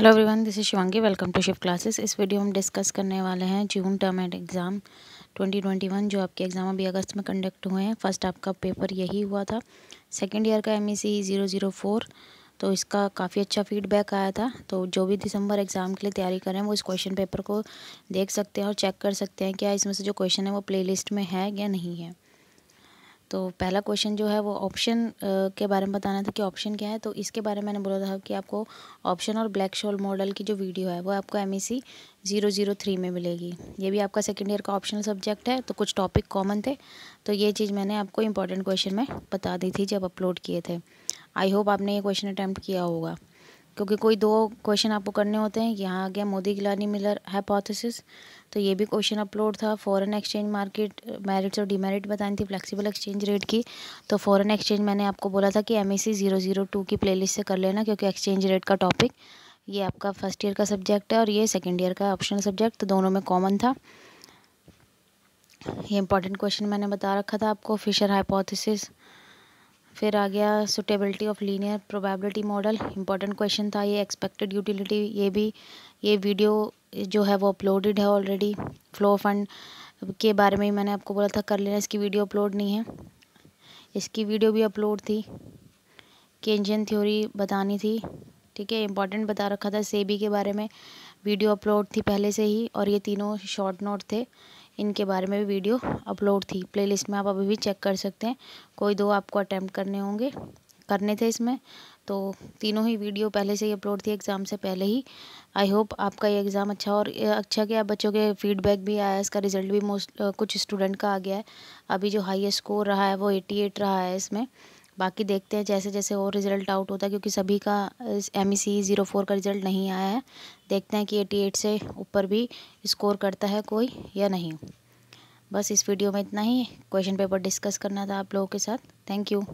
hello everyone this is Shivangi welcome to Shiv classes इस video हम discuss करने वाले हैं जून टर्म एंड एग्ज़ाम 2021 जो आपके एग्ज़ाम अभी अगस्त में कंडक्ट हुए हैं फर्स्ट आपका पेपर यही हुआ था सेकेंड ईयर का M E C zero zero four तो इसका काफ़ी अच्छा फीडबैक आया था तो जो भी दिसंबर एग्ज़ाम के लिए तैयारी करें वो इस क्वेश्चन पेपर को देख सकते हैं और चेक कर सकते हैं क्या इसमें से जो क्वेश्चन है वो प्ले में है या नहीं है तो पहला क्वेश्चन जो है वो ऑप्शन के बारे में बताना था कि ऑप्शन क्या है तो इसके बारे में मैंने बोला था कि आपको ऑप्शन और ब्लैक शोल मॉडल की जो वीडियो है वो आपको M E C zero zero three में मिलेगी ये भी आपका सेकेंड ईयर का ऑप्शनल सब्जेक्ट है तो कुछ टॉपिक कॉमन थे तो ये चीज़ मैंने आपको इंपॉर्टेंट क्वेश्चन में बता दी थी जब अपलोड किए थे आई होप आपने ये क्वेश्चन अटैम्प्ट किया होगा क्योंकि कोई दो क्वेश्चन आपको करने होते हैं यहाँ आ गया मोदी गिलानी मिलर हाइपोथेसिस तो ये भी क्वेश्चन अपलोड था फॉरेन एक्सचेंज मार्केट मेरिट्स और डिमेरिट बतानी थी फ्लेक्सिबल एक्सचेंज रेट की तो फॉरेन एक्सचेंज मैंने आपको बोला था कि M E C zero zero two की प्ले से कर लेना क्योंकि एक्सचेंज रेट का टॉपिक ये आपका फर्स्ट ईयर का सब्जेक्ट है और ये सेकेंड ईयर का ऑप्शनल सब्जेक्ट तो दोनों में कॉमन था ये इंपॉर्टेंट क्वेश्चन मैंने बता रखा था आपको फिशर हाइपोथेसिस फिर आ गया suitability of linear probability model important question था ये एक्सपेक्टेड यूटिलिटी ये भी ये वीडियो जो है वो अपलोडेड है ऑलरेडी फ्लो फंड के बारे में मैंने आपको बोला था कर लेना इसकी वीडियो अपलोड नहीं है इसकी वीडियो भी अपलोड थी केंजन थ्योरी बतानी थी ठीक है इंपॉर्टेंट बता रखा था सेबी के बारे में वीडियो अपलोड थी पहले से ही और ये तीनों शॉर्ट नोट थे इनके बारे में भी वीडियो अपलोड थी प्लेलिस्ट में आप अभी भी चेक कर सकते हैं कोई दो आपको अटैम्प्ट करने होंगे करने थे इसमें तो तीनों ही वीडियो पहले से ही अपलोड थी एग्ज़ाम से पहले ही आई होप आपका ये एग्ज़ाम अच्छा और अच्छा गया बच्चों के फीडबैक भी आया इसका रिज़ल्ट भी मोस्ट कुछ स्टूडेंट का आ गया है अभी जो हाईएस्ट स्कोर रहा है वो 88 एट रहा है इसमें बाकी देखते हैं जैसे जैसे और रिज़ल्ट आउट होता है क्योंकि सभी का M E C zero four का रिज़ल्ट नहीं आया है देखते हैं कि एटी एट से ऊपर भी स्कोर करता है कोई या नहीं बस इस वीडियो में इतना ही क्वेश्चन पेपर डिस्कस करना था आप लोगों के साथ थैंक यू